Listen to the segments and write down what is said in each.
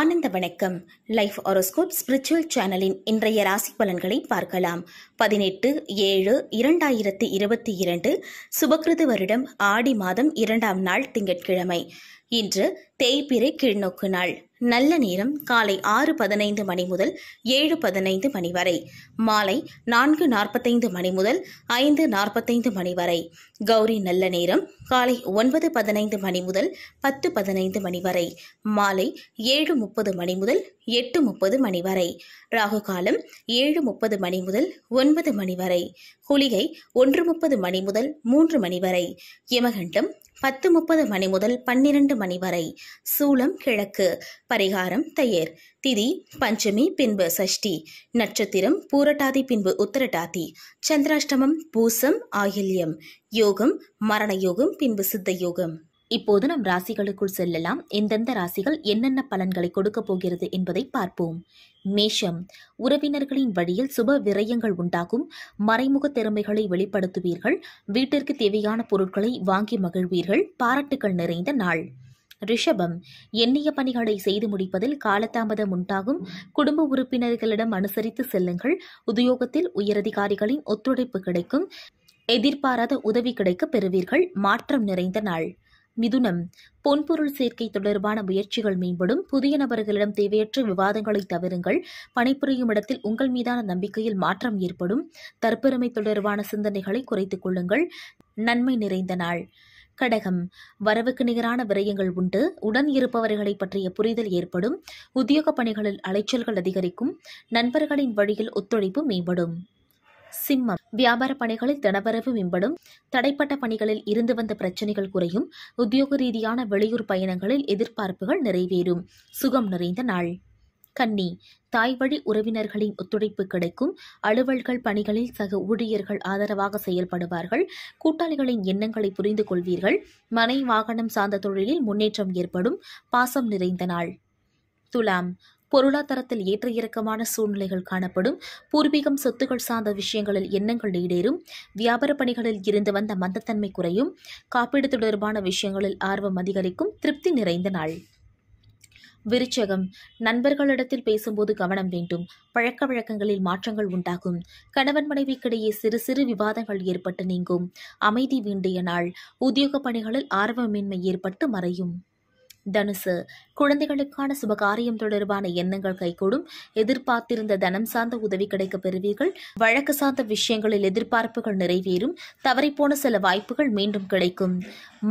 ஆனந்த வணக்கம் life horoscope spiritual சேனலின் இன்றைய ராசி பலன்களை பார்க்கலாம் பதினெட்டு ஏழு இரண்டாயிரத்தி இருபத்தி இரண்டு சுபகிருது வருடம் ஆடி மாதம் இரண்டாம் நாள் திங்கட்கிழமை இன்று தேய்பிறை நாள் நல்ல நேரம் காலை ஆறு பதினைந்து மணி முதல் ஏழு பதினைந்து மணி வரை மாலை நான்கு நாற்பத்தைந்து மணி முதல் ஐந்து நாற்பத்தைந்து மணி வரை கௌரி நல்ல நேரம் காலை ஒன்பது பதினைந்து மணி முதல் பத்து பதினைந்து மணி வரை மாலை ஏழு முப்பது மணி முதல் எட்டு முப்பது மணி வரை ராகு காலம் ஏழு முப்பது மணி முதல் ஒன்பது மணி வரை புலிகை ஒன்று முப்பது மணி முதல் மூன்று மணி வரை யமகண்டம் பத்து முப்பது மணி முதல் பன்னிரண்டு மணி வரை சூளம் கிழக்கு பரிகாரம் தயிர் திதி பஞ்சமி பின்பு சஷ்டி நட்சத்திரம் பூரட்டாதி பின்பு உத்தரட்டாதி சந்திராஷ்டமம் பூசம் ஆயில்யம் யோகம் மரண யோகம் பின்பு சித்த யோகம் இப்போது நம் ராசிகளுக்குள் செல்லலாம் எந்தெந்த ராசிகள் என்னென்ன பலன்களை கொடுக்கப் போகிறது என்பதை பார்ப்போம் மேஷம் உறவினர்களின் வழியில் சுப விரயங்கள் உண்டாகும் மறைமுக திறமைகளை வெளிப்படுத்துவீர்கள் வீட்டிற்கு தேவையான பொருட்களை வாங்கி மகிழ்வீர்கள் பாராட்டுகள் நிறைந்த நாள் ரிஷபம் எண்ணிய பணிகளை செய்து முடிப்பதில் காலதாமதம் உண்டாகும் குடும்ப உறுப்பினர்களிடம் அனுசரித்து செல்லுங்கள் உத்தியோகத்தில் உயரதிகாரிகளின் ஒத்துழைப்பு கிடைக்கும் எதிர்பாராத உதவி கிடைக்க பெறுவீர்கள் மாற்றம் நிறைந்த நாள் மிதுனம் பொன்பொருள் சேர்க்கை தொடர்பான முயற்சிகள் மேம்படும் புதிய நபர்களிடம் தேவையற்ற விவாதங்களை தவிருங்கள் பணிபுரியும் இடத்தில் உங்கள் மீதான நம்பிக்கையில் மாற்றம் ஏற்படும் தற்பெருமை தொடர்பான சிந்தனைகளை குறைத்துக் கொள்ளுங்கள் நன்மை நிறைந்த நாள் கடகம் வரவுக்கு நிகரான விரயங்கள் உண்டு உடன் இருப்பவர்களை பற்றிய புரிதல் ஏற்படும் உத்தியோக பணிகளில் அலைச்சல்கள் அதிகரிக்கும் நண்பர்களின் வழியில் ஒத்துழைப்பு மேம்படும் சிம்மம் வியாபார பணிகளில் தினவரவு மேம்படும் தடைப்பட்ட பணிகளில் இருந்து வந்த பிரச்சனைகள் குறையும் உத்தியோக ரீதியான வெளியூர் பயணங்களில் எதிர்பார்ப்புகள் நிறைவேறும் சுகம் நிறைந்த நாள் கன்னி தாய் வழி உறவினர்களின் ஒத்துழைப்பு கிடைக்கும் அலுவல்கள் பணிகளில் சக ஊழியர்கள் ஆதரவாக செயல்படுவார்கள் கூட்டாளிகளின் எண்ணங்களை புரிந்து கொள்வீர்கள் மனை வாகனம் சார்ந்த தொழிலில் முன்னேற்றம் ஏற்படும் பாசம் நிறைந்த நாள் துலாம் பொருளாதாரத்தில் ஏற்ற இறக்கமான சூழ்நிலைகள் காணப்படும் பூர்வீகம் சொத்துக்கள் சார்ந்த விஷயங்களில் எண்ணங்கள் ஈடேறும் வியாபார பணிகளில் இருந்து வந்த மந்தத்தன்மை குறையும் காப்பீடு தொடர்பான விஷயங்களில் ஆர்வம் அதிகரிக்கும் திருப்தி நிறைந்த நாள் விருச்சகம் நண்பர்களிடத்தில் பேசும்போது கவனம் வேண்டும் பழக்க வழக்கங்களில் மாற்றங்கள் உண்டாகும் கணவன் மனைவிக்கிடையே சிறு சிறு விவாதங்கள் ஏற்பட்டு நீங்கும் அமைதி வேண்டிய நாள் உத்தியோக பணிகளில் ஆர்வமின்மை ஏற்பட்டு மறையும் தனுசு குழந்தைகளுக்கான சுபகாரியம் தொடர்பான எண்ணங்கள் கைகூடும் எதிர்பார்த்திருந்த தனம் சார்ந்த உதவி கிடைக்க பெறுவீர்கள் வழக்கு சார்ந்த விஷயங்களில் எதிர்பார்ப்புகள் நிறைவேறும் தவறிப்போன சில வாய்ப்புகள் மீண்டும் கிடைக்கும்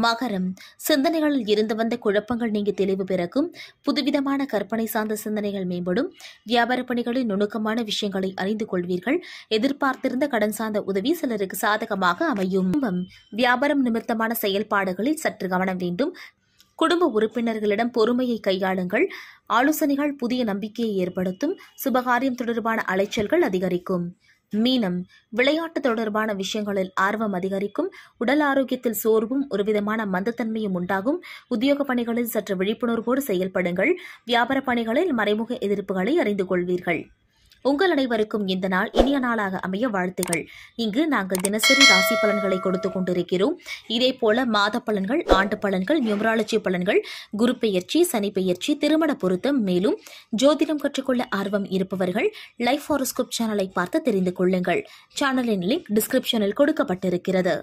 மகரம் சிந்தனைகளில் இருந்து வந்த குழப்பங்கள் நீங்கி தெளிவு பிறக்கும் புதுவிதமான கற்பனை சார்ந்த சிந்தனைகள் மேம்படும் வியாபார பணிகளில் நுணுக்கமான விஷயங்களை அறிந்து கொள்வீர்கள் எதிர்பார்த்திருந்த கடன் சார்ந்த உதவி சிலருக்கு சாதகமாக அமையும் வியாபாரம் நிமித்தமான செயல்பாடுகளில் சற்று கவனம் வேண்டும் குடும்ப உறுப்பினர்களிடம் பொறுமையை கையாளுங்கள் ஆலோசனைகள் புதிய நம்பிக்கையை ஏற்படுத்தும் சுபகாரியம் தொடர்பான அலைச்சல்கள் அதிகரிக்கும் மீனம் விளையாட்டு தொடர்பான விஷயங்களில் ஆர்வம் அதிகரிக்கும் உடல் ஆரோக்கியத்தில் சோர்வும் ஒருவிதமான மந்தத்தன்மையும் உண்டாகும் உத்தியோக பணிகளில் சற்று விழிப்புணர்வோடு செயல்படுங்கள் வியாபார பணிகளில் மறைமுக எதிர்ப்புகளை அறிந்து கொள்வீர்கள் உங்கள் அனைவருக்கும் இந்த நாள் இனிய நாளாக அமைய வாழ்த்துகள் இங்கு நாங்கள் தினசரி ராசி பலன்களை கொடுத்து கொண்டிருக்கிறோம் இதே போல மாத பலன்கள் ஆண்டு பலன்கள் நியூமராலஜி பலன்கள் குரு பெயர்ச்சி சனி பெயர்ச்சி திருமண பொருத்தம் மேலும் ஜோதிடம் கற்றுக்கொள்ள ஆர்வம் இருப்பவர்கள் லைஃப் ஹாரோஸ்கோப் சேனலை பார்த்து தெரிந்து கொள்ளுங்கள் சேனலின் லிங்க் டிஸ்கிரிப்ஷனில் கொடுக்கப்பட்டிருக்கிறது